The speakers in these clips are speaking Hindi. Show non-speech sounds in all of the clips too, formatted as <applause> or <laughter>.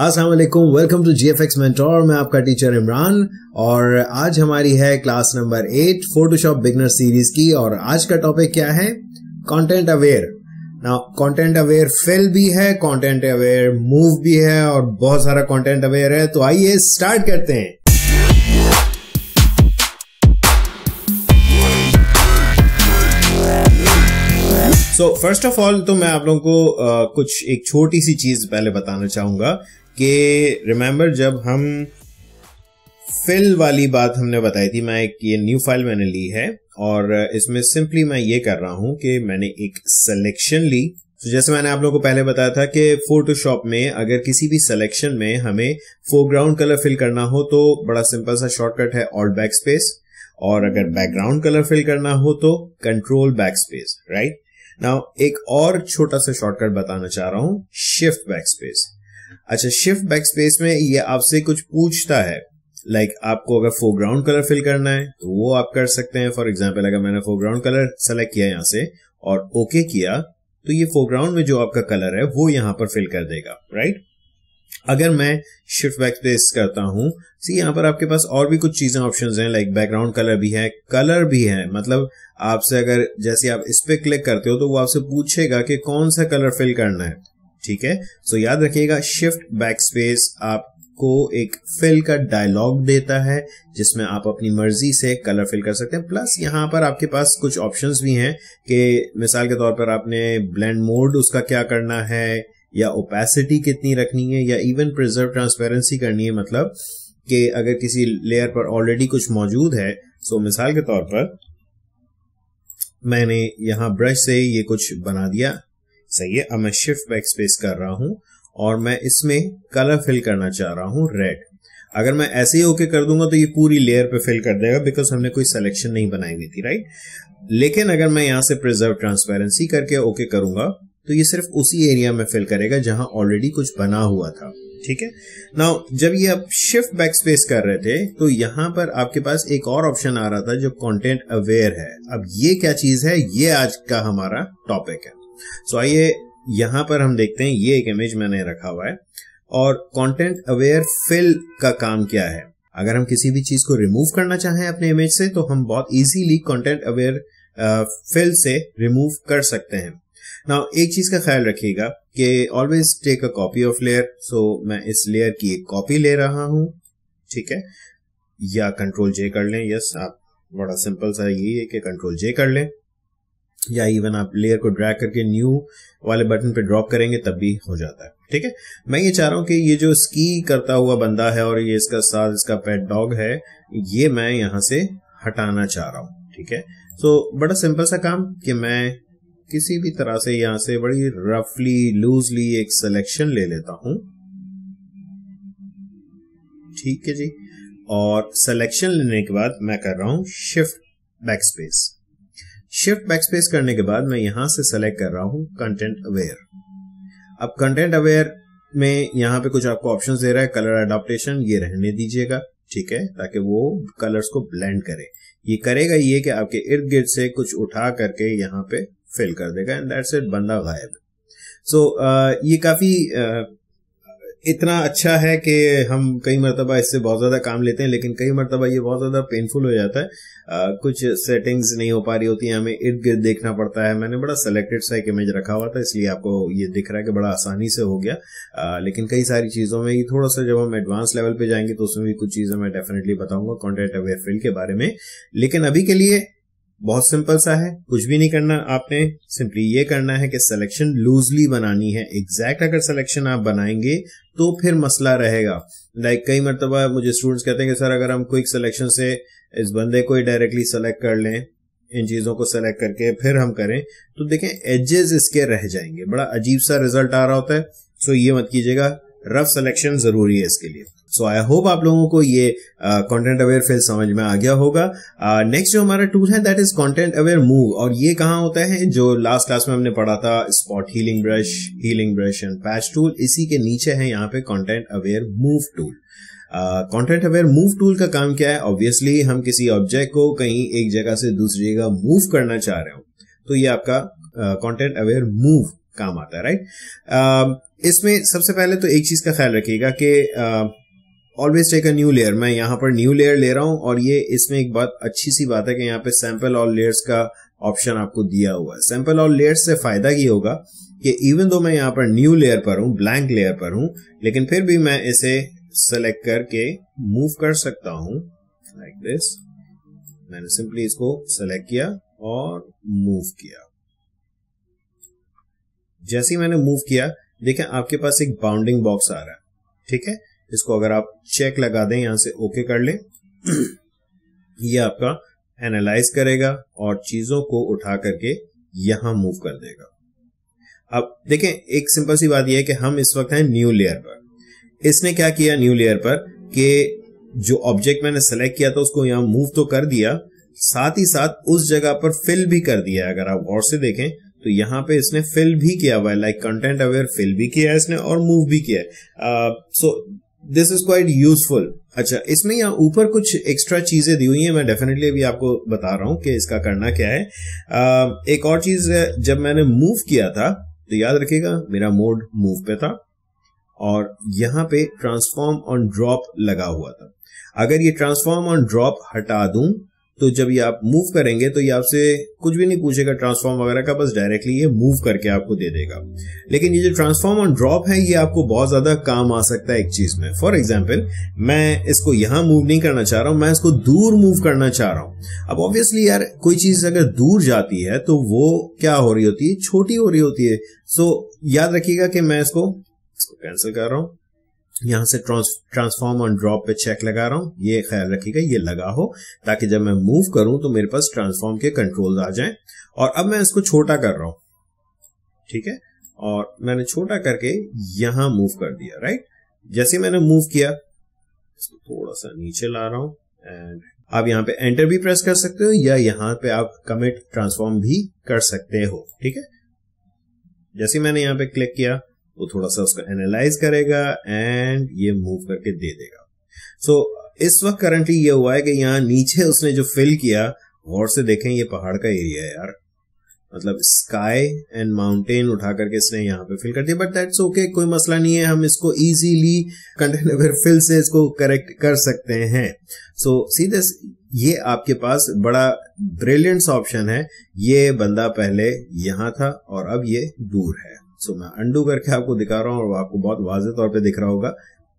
Aslam welcome to G F X mentor मैं आपका टीचर इमरान और आज हमारी है class number eight photoshop beginner series की और आज का टॉपिक क्या है कंटेंट अवेयर ना कंटेंट अवेयर फिल भी है कंटेंट अवेयर मूव भी है और बहुत सारा कंटेंट अवेयर है तो आइए स्टार्ट करते हैं सो फर्स्ट ऑफ ऑल तो मैं आप लोगों को uh, कुछ एक छोटी सी चीज पहले बताना चाहूंगा कि रिमेंबर जब हम फिल वाली बात हमने बताई थी मैं एक ये न्यू फाइल मैंने ली है और इसमें सिंपली मैं ये कर रहा हूं कि मैंने एक सिलेक्शन ली तो जैसे मैंने आप लोगों को पहले बताया था कि फोटोशॉप में अगर किसी भी सिलेक्शन में हमें फोरग्राउंड कलर फिल करना हो तो बड़ा सिंपल सा शॉर्टकट है ऑल्ट बैक स्पेस और अगर बैकग्राउंड कलर फिल करना हो तो control backspace right now एक और छोटा सा शॉर्टकट बताना चाह रहा हूं शिफ्ट बैक स्पेस अच्छा शिफ्ट बैक स्पेस में ये आपसे कुछ पूछता है लाइक like, आपको अगर फोरग्राउंड कलर फिल करना है तो वो आप कर सकते हैं फॉर एग्जाम्पल अगर मैंने फोरग्राउंड कलर सेलेक्ट किया यहाँ से और ओके okay किया तो ये फोरग्राउंड में जो आपका कलर है वो यहां पर फिल कर देगा राइट right? अगर मैं शिफ्ट बैक स्पेस करता हूं सी यहां पर आपके पास और भी कुछ चीजें ऑप्शंस हैं लाइक बैकग्राउंड कलर भी है कलर भी है मतलब आपसे अगर जैसे आप इस पर क्लिक करते हो तो वो आपसे पूछेगा कि कौन सा कलर फिल करना है ठीक है सो याद रखिएगा शिफ्ट बैक स्पेस आपको एक फिल का डायलॉग देता है जिसमें आप अपनी मर्जी से कलर फिल कर सकते हैं प्लस यहां पर आपके पास कुछ ऑप्शंस भी हैं कि मिसाल के तौर पर आपने ब्लेंड मोड उसका क्या करना है या ओपेसिटी कितनी रखनी है या इवन प्रिजर्व ट्रांसपेरेंसी करनी है मतलब कि अगर किसी लेयर पर ऑलरेडी कुछ मौजूद है सो मिसाल के तौर पर मैंने यहां ब्रश से ये कुछ बना दिया सही है अब मैं शिफ्ट बैक स्पेस कर रहा हूं और मैं इसमें कलर फिल करना चाह रहा हूं रेड अगर मैं ऐसे ही ओके कर दूंगा तो ये पूरी लेयर पे फिल कर देगा बिकॉज हमने कोई सिलेक्शन नहीं बनाई हुई थी राइट लेकिन अगर मैं यहां से प्रिजर्व ट्रांसपेरेंसी करके ओके करूंगा तो ये सिर्फ उसी एरिया में फिल करेगा जहां ऑलरेडी कुछ बना हुआ था ठीक है ना जब ये आप शिफ्ट बैक स्पेस कर रहे थे तो यहां पर आपके पास एक और ऑप्शन आ रहा था जो कंटेंट अवेयर है अब ये क्या चीज है ये आज का हमारा टॉपिक है सो आइए यहां पर हम देखते हैं ये एक इमेज मैंने रखा हुआ है और कंटेंट अवेयर फिल का काम क्या है अगर हम किसी भी चीज को रिमूव करना चाहें अपने इमेज से तो हम बहुत इजीली कंटेंट अवेयर फिल से रिमूव कर सकते हैं ना एक चीज का ख्याल रखिएगा कि always take a copy of layer so मैं इस लेयर की एक कॉपी ले रहा हूं ठीक है या कंट्रोल जे कर लें यस आप बड़ा सिंपल सा यही है कि कंट्रोल जे कर लें या इवन आप लेयर को ड्रैग करके न्यू वाले बटन पे ड्रॉप करेंगे तब भी हो जाता है ठीक है मैं ये चाह रहा हूं कि ये जो स्की करता हुआ बंदा है और ये इसका साथ इसका पेट डॉग है ये मैं यहां से हटाना चाह रहा हूं ठीक है सो so, बड़ा सिंपल सा काम कि मैं किसी भी तरह से यहां से बड़ी रफली लूजली एक सिलेक्शन ले लेता हूं ठीक है जी और सिलेक्शन लेने के बाद मैं कर रहा हूं shift backspace shift backspace करने के बाद मैं यहां से सेलेक्ट कर रहा हूं कंटेंट अवेयर अब कंटेंट अवेयर में यहां पे कुछ आपको ऑप्शंस दे रहा है कलर अडोप्टेशन ये रहने दीजिएगा ठीक है ताकि वो कलर्स को ब्लेंड करे ये करेगा ये कि आपके इर्द गिर्द से कुछ उठा करके यहाँ पे फिल कर देगा एंड दैट्स इट बंदा गायब सो so, uh, ये काफी uh, इतना अच्छा है कि हम कई मरतबा इससे बहुत ज़्यादा काम लेते हैं लेकिन कई मरतबा ये बहुत ज़्यादा पेनफुल हो जाता है आ, कुछ सेटिंग्स नहीं हो पा रही होती है हमें इर्द गिर्द देखना पड़ता है मैंने बड़ा सेलेक्टेड सा एक इमेज रखा हुआ था इसलिए आपको ये दिख रहा है कि बड़ा आसानी से हो गया आ, लेकिन कई सारी चीज़ों में ये थोड़ा सा जब हम एडवांस लेवल पर जाएंगे तो उसमें भी कुछ चीज़ें मैं डेफिनेटली बताऊंगा कॉन्टेक्ट अवेयर फील्ड के बारे में लेकिन अभी के लिए बहुत सिंपल सा है कुछ भी नहीं करना आपने सिंपली ये करना है कि सिलेक्शन लूजली बनानी है एग्जैक्ट अगर सिलेक्शन आप बनाएंगे तो फिर मसला रहेगा लाइक like, कई मरतबा मुझे स्टूडेंट्स कहते हैं कि सर अगर हम क्विक सिलेक्शन से इस बंदे को ही डायरेक्टली सेलेक्ट कर लें इन चीजों को सेलेक्ट करके फिर हम करें तो देखें एजेस इसके रह जाएंगे बड़ा अजीब सा रिजल्ट आ रहा होता है सो ये मत कीजिएगा रफ सिलेक्शन जरूरी है इसके लिए सो आई होप आप लोगों को ये कंटेंट अवेयर फेल समझ में आ गया होगा नेक्स्ट uh, जो हमारा टूल है that is content aware move और ये कहाँ होता है जो लास्ट क्लास में हमने पढ़ा था spot healing brush healing brush and patch tool इसी के नीचे है यहाँ पे content aware move tool content aware move tool का काम क्या है ऑब्वियसली हम किसी ऑब्जेक्ट को कहीं एक जगह से दूसरी जगह मूव करना चाह रहे हो तो ये आपका कंटेंट अवेयर मूव काम आता है राइट right? uh, इसमें सबसे पहले तो एक चीज का ख्याल रखिएगा कि uh, always take a new layer मैं यहाँ पर न्यू लेयर ले रहा हूँ और ये इसमें एक बात अच्छी सी बात है कि यहाँ पे सैंपल और लेयर्स का ऑप्शन आपको दिया हुआ है सैंपल और लेयर्स से फायदा ये होगा कि इवन दो मैं यहाँ पर न्यू लेयर पर हूं ब्लैंक लेयर पर हूं लेकिन फिर भी मैं इसे सेलेक्ट करके मूव कर सकता हूं लाइक दिस मैंने सिंपली इसको सेलेक्ट किया और मूव किया जैसे ही मैंने मूव किया देखें आपके पास एक बाउंडिंग बॉक्स आ रहा है ठीक है इसको अगर आप चेक लगा दें यहां से ओके कर लें <clears throat> ये आपका एनालाइज करेगा और चीजों को उठा करके यहां मूव कर देगा अब देखें एक सिंपल सी बात यह है कि हम इस वक्त हैं न्यू लेयर पर इसने क्या किया न्यू लेयर पर कि जो ऑब्जेक्ट मैंने सेलेक्ट किया था उसको यहां मूव तो कर दिया साथ ही साथ उस जगह पर फिल भी कर दिया है अगर आप गौर से देखें तो यहां पे इसने फिल भी किया हुआ है लाइक कंटेंट अवेयर फिल भी किया है इसने और मूव भी किया है so uh, so, this is quite useful अच्छा इसमें यहाँ ऊपर कुछ एक्स्ट्रा चीजें दी हुई हैं मैं डेफिनेटली अभी आपको बता रहा हूं कि इसका करना क्या है एक और चीज जब मैंने मूव किया था तो याद रखिएगा मेरा मोड मूव पे था और यहां पे ट्रांसफॉर्म ऑन ड्रॉप लगा हुआ था अगर ये ट्रांसफॉर्म ऑन ड्रॉप हटा दूं तो जब ये आप मूव करेंगे तो ये आपसे कुछ भी नहीं पूछेगा ट्रांसफॉर्म वगैरह का बस डायरेक्टली ये मूव करके आपको दे देगा लेकिन ये जो ट्रांसफॉर्म ऑन ड्रॉप है ये आपको बहुत ज्यादा काम आ सकता है एक चीज में फॉर एग्जाम्पल मैं इसको यहां मूव नहीं करना चाह रहा हूं मैं इसको दूर मूव करना चाह रहा हूं अब ऑब्वियसली यार कोई चीज अगर दूर जाती है तो वो क्या हो रही होती है छोटी हो रही होती है सो so, याद रखिएगा कि मैं इसको इसको कैंसिल कर रहा हूं यहां से ट्रांसफॉर्म ऑन ड्रॉप पे चेक लगा रहा हूं ये ख्याल रखिएगा ये लगा हो ताकि जब मैं मूव करूं तो मेरे पास ट्रांसफॉर्म के कंट्रोल आ जाएं और अब मैं इसको छोटा कर रहा हूं ठीक है और मैंने छोटा करके यहां मूव कर दिया राइट जैसे मैंने मूव किया इसको थोड़ा सा नीचे ला रहा हूं एंड आप यहां पे एंटर भी प्रेस कर सकते हो या यहां पे आप कमिट ट्रांसफॉर्म भी कर सकते हो ठीक है जैसे मैंने यहां पे क्लिक किया वो थोड़ा सा उसका एनालाइज करेगा एंड ये मूव करके दे देगा सो so, इस वक्त करंटली ये हुआ है कि यहाँ नीचे उसने जो फिल किया गौर से देखें ये पहाड़ का एरिया है यार मतलब स्काई एंड माउंटेन उठा करके इसने यहाँ पे फिल कर दिया बट दैट्स ओके कोई मसला नहीं है हम इसको इजीली कंटेनर फिल से इसको करेक्ट कर सकते हैं सो सी सीधे ये आपके पास बड़ा ब्रिलियंट ऑप्शन है ये बंदा पहले यहां था और अब ये दूर है सो मैं अंडू करके आपको दिखा रहा हूँ और आपको बहुत वाजे तौर पर दिख रहा होगा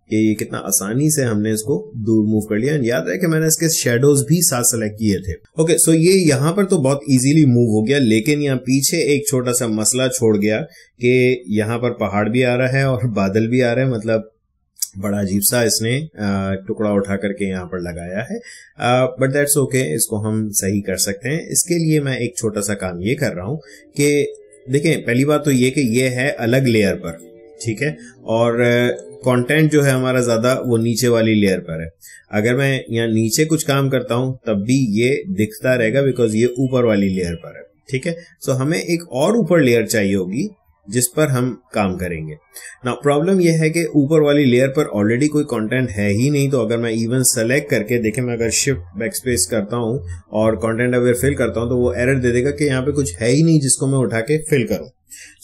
कि ये कितना आसानी से हमने इसको दूर मूव कर लिया याद है कि मैंने इसके शेडोज भी साथ सेलेक्ट किए थे ओके okay, सो so ये यहाँ पर तो बहुत इजीली मूव हो गया लेकिन यहाँ पीछे एक छोटा सा मसला छोड़ गया कि यहाँ पर पहाड़ भी आ रहा है और बादल भी आ रहे हैं मतलब बड़ा अजीब सा इसने टुकड़ा उठा करके यहाँ पर लगाया है बट दैट्स ओके इसको हम सही कर सकते हैं इसके लिए मैं एक छोटा सा काम ये कर रहा हूँ कि देखें पहली बात तो ये कि ये है अलग लेयर पर ठीक है और कंटेंट जो है हमारा ज़्यादा वो नीचे वाली लेयर पर है अगर मैं यहाँ नीचे कुछ काम करता हूं तब भी ये दिखता रहेगा बिकॉज ये ऊपर वाली लेयर पर है ठीक है सो हमें एक और ऊपर लेयर चाहिए होगी जिस पर हम काम करेंगे ना प्रॉब्लम यह है कि ऊपर वाली लेयर पर ऑलरेडी कोई कंटेंट है ही नहीं तो अगर मैं इवन सेलेक्ट करके देखे मैं अगर शिफ्ट बैकस्पेस करता हूं और कंटेंट अवेयर फिल करता हूं तो वो एरर दे देगा कि यहाँ पे कुछ है ही नहीं जिसको मैं उठा के फिल करूं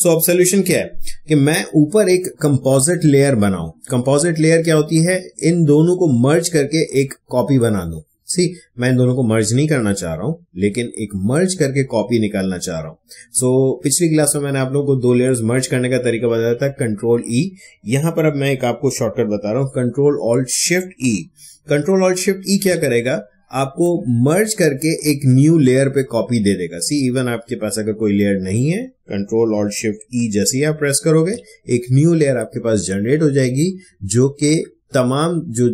सो अब सोल्यूशन क्या है कि मैं ऊपर एक कंपोजिट लेयर बनाऊ कंपोजिट लेयर क्या होती है इन दोनों को मर्ज करके एक कॉपी बना दू सी मैं इन दोनों को मर्ज नहीं करना चाह रहा हूं लेकिन एक मर्ज करके कॉपी निकालना चाह रहा हूं सो so, पिछली क्लास में मैंने आप लोगों को दो लेयर्स मर्ज करने का तरीका बताया था कंट्रोल ई e. यहां पर अब मैं एक आपको शॉर्टकट बता रहा हूं control alt shift E control alt shift E क्या करेगा आपको मर्ज करके एक न्यू लेयर पे कॉपी दे देगा सी इवन आपके पास अगर कोई लेयर नहीं है कंट्रोल ऑल्ट शिफ्ट ई जैसे ही आप प्रेस करोगे एक न्यू लेयर आपके पास जनरेट हो जाएगी जो कि तमाम जो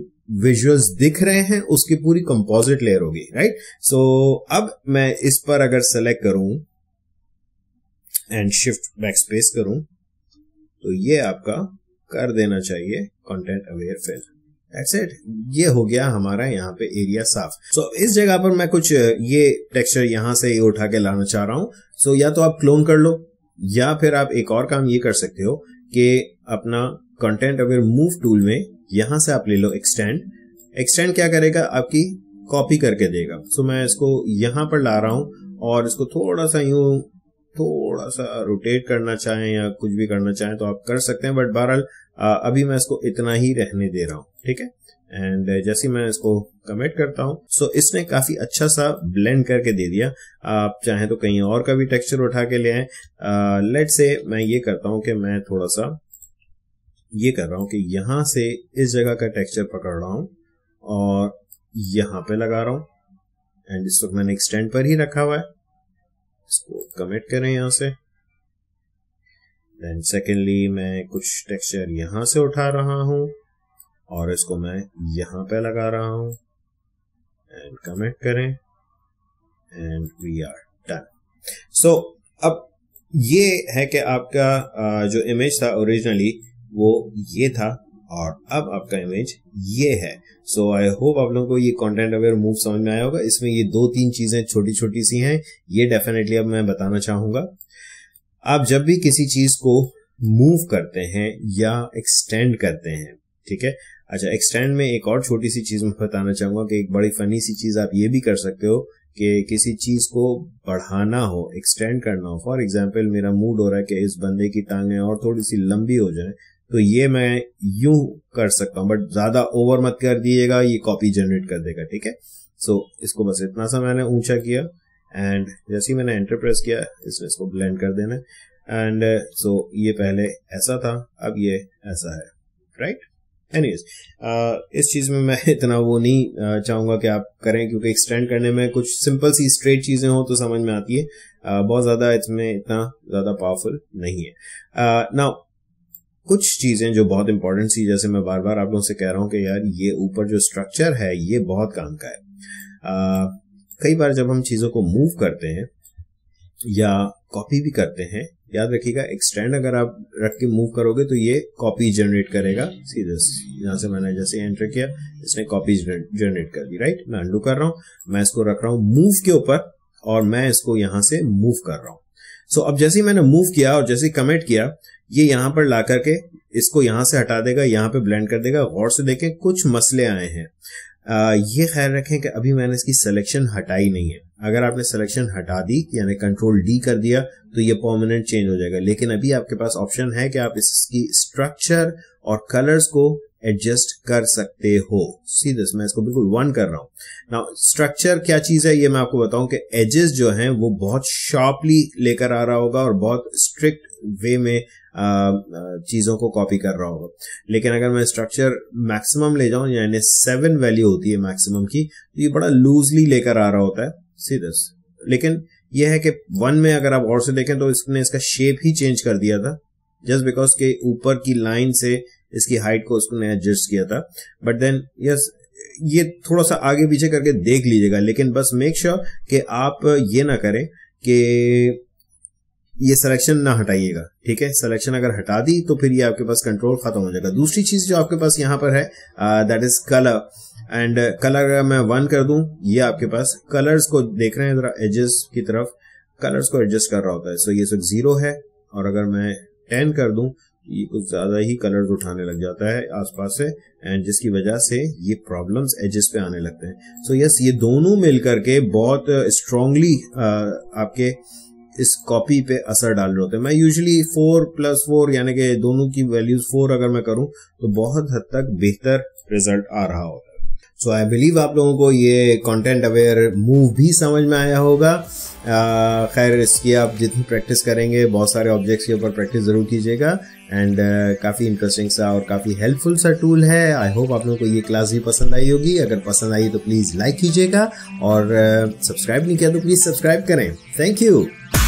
विजुअल्स दिख रहे हैं उसकी पूरी कंपोजिट लेयर होगी राइट सो अब मैं इस पर अगर सेलेक्ट करूं एंड शिफ्ट बैक स्पेस करूं तो ये आपका कर देना चाहिए कंटेंट अवेयर फिल दैट्स ये हो गया हमारा यहाँ पे एरिया साफ सो so, इस जगह पर मैं कुछ ये टेक्सचर यहां से उठा के लाना चाह रहा हूं सो so, या तो आप क्लोन कर लो या फिर आप एक और काम ये कर सकते हो कि अपना कंटेंट अवेयर मूव टूल में यहां से आप ले लो एक्सटेंड एक्सटेंड क्या करेगा आपकी कॉपी करके देगा सो so, मैं इसको यहां पर ला रहा हूं और इसको थोड़ा सा यू थोड़ा सा रोटेट करना चाहें या कुछ भी करना चाहें तो आप कर सकते हैं बट बहरहाल अभी मैं इसको इतना ही रहने दे रहा हूं ठीक है एंड जैसे मैं इसको कमेंट करता हूं सो so इसने काफी अच्छा सा ब्लेंड करके दे दिया आप चाहें तो कहीं और का भी टेक्सचर उठा के ले आए लेट से मैं ये करता हूं कि मैं थोड़ा सा ये कर रहा हूं कि यहां से इस जगह का टेक्सचर पकड़ रहा हूं और यहां पे लगा रहा हूं एंड इस वक्त मैंने एक्सटेंड पर ही रखा हुआ है इसको कमिट करें यहां से देन सेकेंडली मैं कुछ टेक्सचर यहां से उठा रहा हूं और इसको मैं यहां पे लगा रहा हूं एंड कमेंट करें and we are done so अब ये है कि आपका जो इमेज था ओरिजिनली वो ये था और अब आपका इमेज ये है सो आई होप आप लोगों को ये कंटेंट अवेयर मूव समझ में आया होगा इसमें ये दो तीन चीजें छोटी छोटी सी हैं ये डेफिनेटली अब मैं बताना चाहूंगा आप जब भी किसी चीज को मूव करते हैं या एक्सटेंड करते हैं ठीक है अच्छा एक्सटेंड में एक और छोटी सी चीज मैं बताना चाहूंगा कि एक बड़ी फनी सी चीज आप ये भी कर सकते हो कि किसी चीज को बढ़ाना हो एक्सटेंड करना हो फॉर एग्जाम्पल मेरा मूड हो रहा है कि इस बंदे की टांगे और थोड़ी सी लंबी हो जाए तो ये मैं यू कर सकता हूं बट ज्यादा ओवर मत कर दिएगा ये कॉपी जनरेट कर देगा ठीक है सो so, इसको बस इतना सा मैंने ऊंचा किया एंड जैसे ही मैंने एंटर प्रेस किया इसमें इसको ब्लेंड कर देना एंड सो so, ये पहले ऐसा था अब ये ऐसा है राइट right? एनीवेज uh, इस चीज में मैं <laughs> इतना वो नहीं uh, चाहूंगा कि आप करें क्योंकि एक्सटेंड करने में कुछ सिंपल सी स्ट्रेट चीजें हो तो समझ में आती है uh, बहुत ज्यादा इसमें इतना ज्यादा पावरफुल नहीं है नाउ कुछ चीजें जो बहुत इंपॉर्टेंट थी जैसे मैं बार बार आप लोगों से कह रहा हूं कि यार ये ऊपर जो स्ट्रक्चर है ये बहुत काम का है आ, कई बार जब हम चीजों को मूव करते हैं या कॉपी भी करते हैं याद रखिएगा एक स्टैंड अगर आप रख के मूव करोगे तो ये कॉपी जनरेट करेगा सीधे यहां से मैंने जैसे एंटर किया इसने कॉपी जनरेट कर दी राइट मैं अंडू कर रहा हूं मैं इसको रख रहा हूं मूव के ऊपर और मैं इसको यहां से मूव कर रहा हूं सो so, अब जैसे ही मैंने मूव किया और जैसे कमेंट किया ये यहां पर ला करके इसको यहां से हटा देगा यहां पे ब्लेंड कर देगा गौर से देखें कुछ मसले आए हैं आ, ये ख्याल रखें कि अभी मैंने इसकी सिलेक्शन हटाई नहीं है अगर आपने सिलेक्शन हटा दी यानी कंट्रोल डी कर दिया तो ये परमानेंट चेंज हो जाएगा लेकिन अभी आपके पास ऑप्शन है कि आप इसकी स्ट्रक्चर और कलर्स को एडजस्ट कर सकते हो सी दिस मैं इसको बिल्कुल वन कर रहा हूं ना स्ट्रक्चर क्या चीज है ये मैं आपको बताऊं कि एजेस जो हैं वो बहुत शार्पली लेकर आ रहा होगा और बहुत स्ट्रिक्ट वे में चीज़ों को कॉपी कर रहा होगा लेकिन अगर मैं स्ट्रक्चर मैक्सिमम ले जाऊं यानी सेवन वैल्यू होती है मैक्सिमम की तो ये बड़ा लूजली लेकर आ रहा होता है सी दिस लेकिन यह है कि वन में अगर आप और से देखें तो इसने इसका शेप ही चेंज कर दिया था जस्ट बिकॉज के ऊपर की लाइन से इसकी हाइट को उसको एडजस्ट किया था बट देन यस ये थोड़ा सा आगे पीछे करके देख लीजिएगा लेकिन बस मेक श्योर sure कि आप ये ना करें कि ये सिलेक्शन ना हटाइएगा ठीक है सिलेक्शन अगर हटा दी तो फिर ये आपके पास कंट्रोल खत्म हो जाएगा दूसरी चीज जो आपके पास यहां पर है that is colour and colour अगर मैं वन कर दू ये आपके पास कलर्स को देख रहे हैं जरा एजेस की तरफ कलर्स को एडजस्ट कर रहा होता है सो so, ये सब जीरो है और अगर मैं टेन कर दूं ये कुछ ज़्यादा ही कलर्स उठाने लग जाता है आसपास से एंड जिसकी वजह से ये प्रॉब्लम्स एजेस पे आने लगते हैं सो so, यस yes, ये दोनों मिलकर के बहुत स्ट्रांगली uh, uh, आपके इस कॉपी पे असर डाल रहे होते हैं मैं यूजली फोर प्लस फोर यानी कि दोनों की वैल्यूज फोर अगर मैं करूं तो बहुत हद तक बेहतर रिजल्ट आ रहा होता है सो आई बिलीव आप लोगों को ये कंटेंट अवेयर मूव भी समझ में आया होगा खैर इसकी आप जितनी प्रैक्टिस करेंगे बहुत सारे ऑब्जेक्ट्स के ऊपर प्रैक्टिस ज़रूर कीजिएगा एंड uh, काफ़ी इंटरेस्टिंग सा और काफ़ी हेल्पफुल सा टूल है आई होप आप लोगों को ये क्लास भी पसंद आई होगी अगर पसंद आई तो प्लीज़ लाइक कीजिएगा और सब्सक्राइब uh, नहीं किया तो प्लीज़ सब्सक्राइब करें थैंक यू